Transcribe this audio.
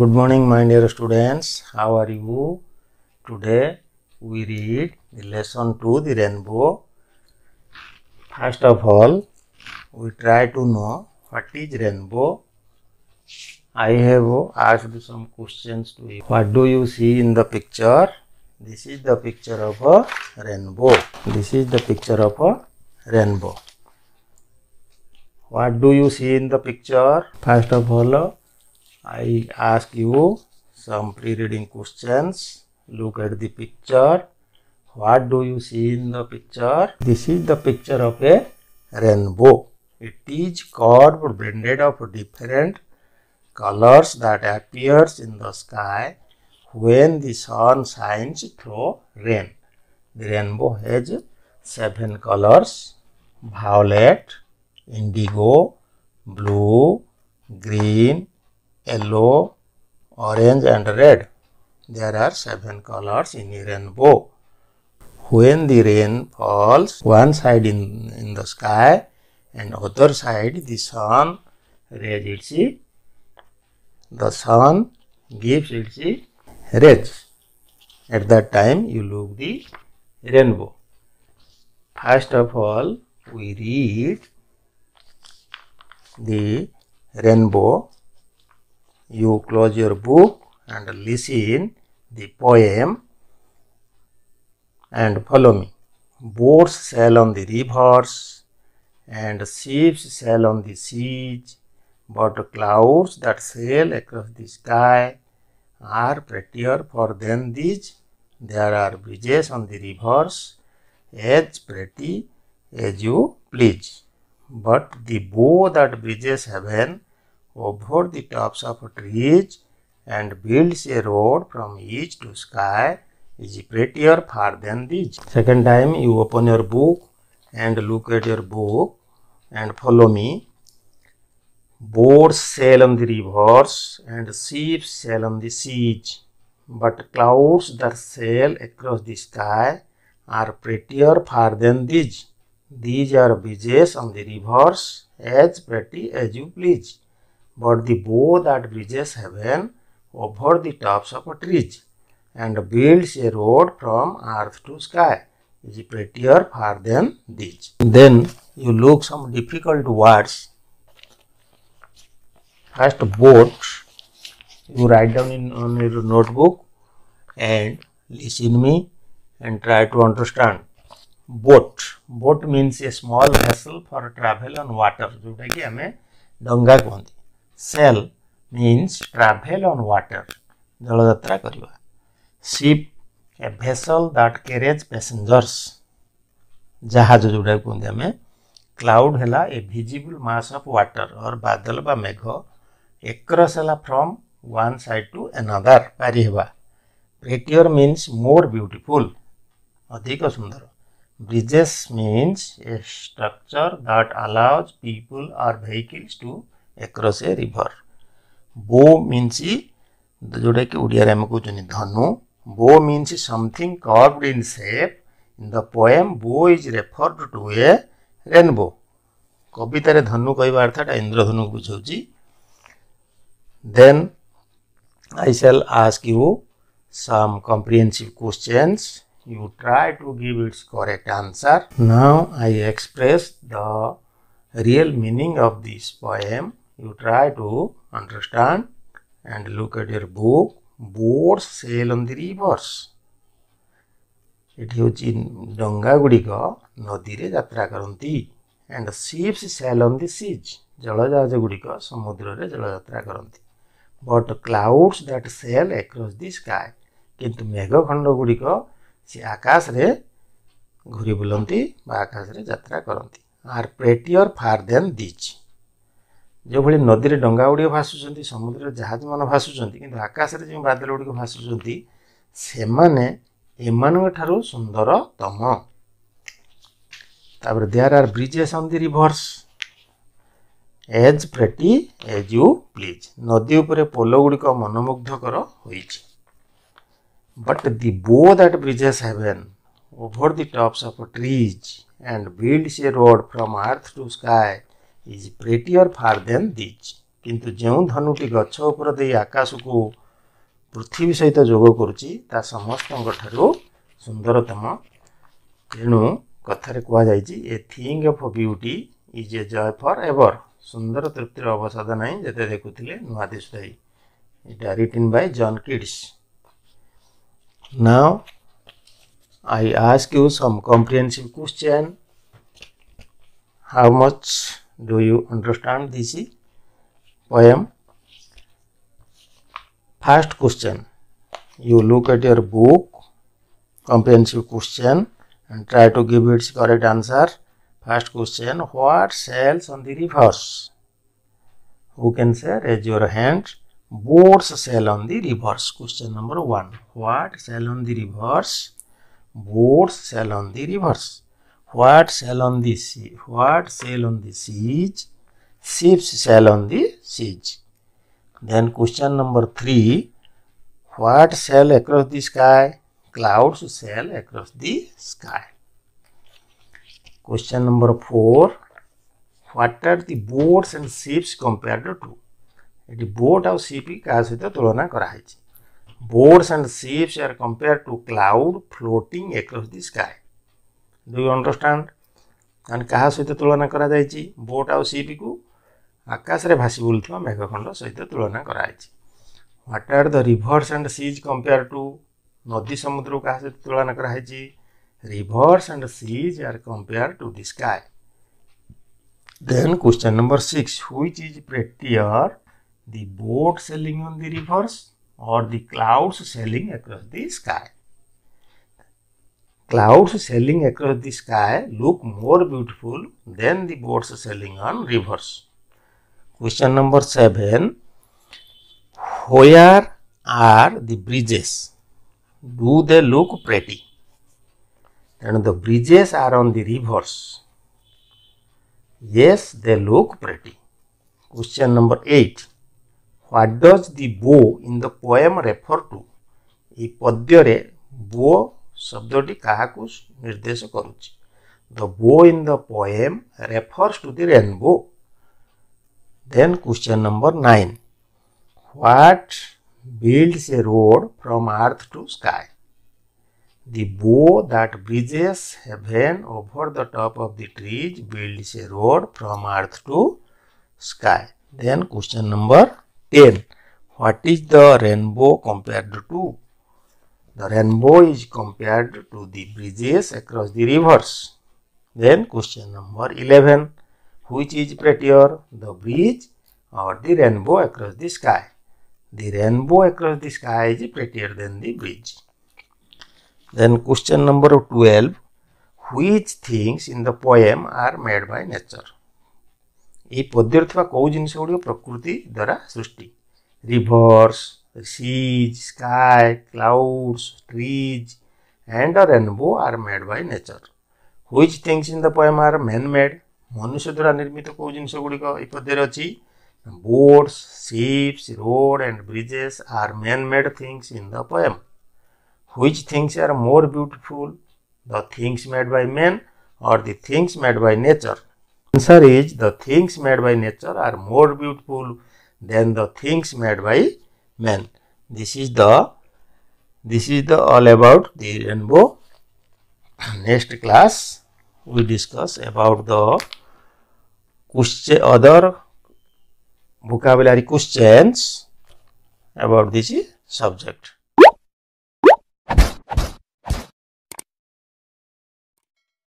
good morning my dear students how are you today we read the lesson 2 the rainbow first of all we try to know what is rainbow i have asked some questions to you what do you see in the picture this is the picture of a rainbow this is the picture of a rainbow what do you see in the picture first of all I ask you some pre-reading questions. Look at the picture. What do you see in the picture? This is the picture of a rainbow. It is curved blended of different colors that appears in the sky when the sun shines through rain. The rainbow has seven colors violet, indigo, blue, green, yellow, orange and red. There are seven colors in a rainbow. When the rain falls one side in, in the sky and other side the sun rays its the sun gives its rays. At that time you look the rainbow. First of all we read the rainbow you close your book and listen the poem and follow me. Boats sail on the rivers and ships sail on the seas, but clouds that sail across the sky are prettier for than these. There are bridges on the rivers as pretty as you please, but the bow that bridges heaven over the tops of trees and builds a road from east to sky is prettier far than this. Second time you open your book and look at your book and follow me. Boats sail on the rivers and ships sail on the seas, but clouds that sail across the sky are prettier far than these. These are beaches on the rivers as pretty as you please. but the bow that bridges heaven over the tops of a trees and builds a road from earth to sky is prettier far than these. Then you look some difficult words. First boat, you write down in on your notebook and listen me and try to understand. Boat, boat means a small vessel for travel on water जोटा कि आम डंगा कहते sail means travel on water जलजात्रा करवा ship a vessel that carries passengers जहाज जोड़ा कहते हमें क्लाउड है ए भिजिबुल मास अफ व्टर और बादल बा मेघ एक्रस है from one side to another पारिहवा प्रेटिवर मीन्स मोर ब्यूटिफुल अधिक सुंदर bridges means a structure that allows people or vehicles to across a river bow mean जोटा कि ओडिया कौन धनु bow means something curved in shape in the poem bow is referred to a rainbow कवित धनु कह अर्थात इंद्रधनु को बुझे then I shall ask you some comprehensive question you try to give its correct answer now I express the real meaning of this poem you try to understand and look at your book boats sail on the rivers ଏଠି ହେଉଛି ଡଙ୍ଗାଗୁଡ଼ିକ ନଦୀରେ ଯାତ୍ରା କରନ୍ତି and ships sail on the seas ଜଳଜାହାଜ ଗୁଡ଼ିକ ସମୁଦ୍ରରେ ଜଳଯାତ୍ରା କରନ୍ତି but clouds that sail across the sky କିନ୍ତୁ ମେଘଖଣ୍ଡ ଗୁଡ଼ିକ ସେ ଆକାଶରେ ଘୁରି ବୁଲନ୍ତି ବା ଆକାଶରେ ଯାତ୍ରା କରନ୍ତି ଆର୍ ପ୍ରେଟିୟର୍ ଫାର୍ ଦେନ୍ ଦିଜ୍ ଯେଉଁଭଳି ନଦୀରେ ଡଙ୍ଗା ଗୁଡ଼ିକ ଭାସୁଛନ୍ତି ସମୁଦ୍ରରେ ଜାହାଜ ମାନ ଭାସୁଛନ୍ତି କିନ୍ତୁ ଆକାଶରେ ଯେଉଁ ବାଦଲ ଗୁଡ଼ିକ ଭାସୁଛନ୍ତି ସେମାନେ ଏମାନଙ୍କ ଠାରୁ ସୁନ୍ଦରତମ ତାପରେ there are bridges on the rivers as pretty as you please ନଦୀ ଉପରେ ପୋଲ ଗୁଡ଼ିକ ମନମୁଗ୍ଧକର ହୋଇଛି but the bow that bridges heaven over the tops of trees and build ସେ road from earth to sky is prettier far than these କିନ୍ତୁ ଯେଉଁ ଧନୁଟି ଗଛ ଉପର ଦେଇ ଆକାଶକୁ ପୃଥିବୀ ସହିତ ଯୋଗ କରୁଛି ତା ସମସ୍ତଙ୍କଠାରୁ ସୁନ୍ଦରତମ ତେଣୁ କଥାରେ କୁହାଯାଇଛି a thing of beauty is a joy for ever ସୁନ୍ଦର ତୃପ୍ତିର ଅବସାଦ ନାହିଁ ଯେତେ ଦେଖୁଥିଲେ ନୂଆ ଦିଶୁଥାଇ ଏଇଟା written by John Keats now I ask you some comprehensive question. How much Do you understand this poem? First question. You look at your book, comprehensive question, and try to give its correct answer. First question What sails on the reverse? Who can say? Raise your hand. Boats sail on the reverse. Question number one What sail on the reverse? Boats sail on the reverse. what sail on the sea what sail on the seas ships sail on the seas then question number 3 what sail across the sky clouds sail across the sky question number 4 what are the boats and ships compared to it boat or ship ka କାହା tulana kara hai boats and ships are compared to cloud floating across the sky do you understand मैंने क्या सहित तुलना कर boat आउ सीप को आकाशे भासी बुलूता मेघखंड सहित तुलना कराई what are the rivers and seas compare to नदी समुद्र को क्या सहित तुलना कराई rivers and seas are compare to the sky then question number six हुई is prettier the boat sailing rivers or the clouds sailing across the sky clouds sailing across the sky look more beautiful than the boats sailing on rivers. Question number 7. Where are the bridges? Do they look pretty? And the bridges are on the rivers. Yes, they look pretty. Question number 8. What does the bow in the poem refer to? এই পদ্যরে বো शब्दी क्या निर्देश कर bow in the poem refers to the rainbow then question number nine what builds a road from earth to sky the bow that bridges heaven over the top of the trees builds a road from earth to sky then question number ten what is the rainbow compared to The rainbow is compared to the bridges across the rivers. Then question number 11. Which is prettier, the bridge or the rainbow across the sky? The rainbow across the sky is prettier than the bridge. Then question number 12. Which things in the poem are made by nature? এই পদ্যରେ ଥିବା କେଉଁ ଜିନିଷ ଗୁଡ଼ିକ ପ୍ରକୃତି ଦ୍ୱାରା ସୃଷ୍ଟି rivers seas seas, clouds trees and rainbow are made by nature by things in the poem are poem made मनुष्य द्वारा निर्मित कौ जिन गुड़िकपदे अच्छी boats ships road and bridges are men made things in the poem which things are more beautiful the things made by men or the things made by nature answer is the things made by nature are more beautiful than the things made by man this is the this is the all about the rainbow next class we discuss about the question other vocabulary questions about this subject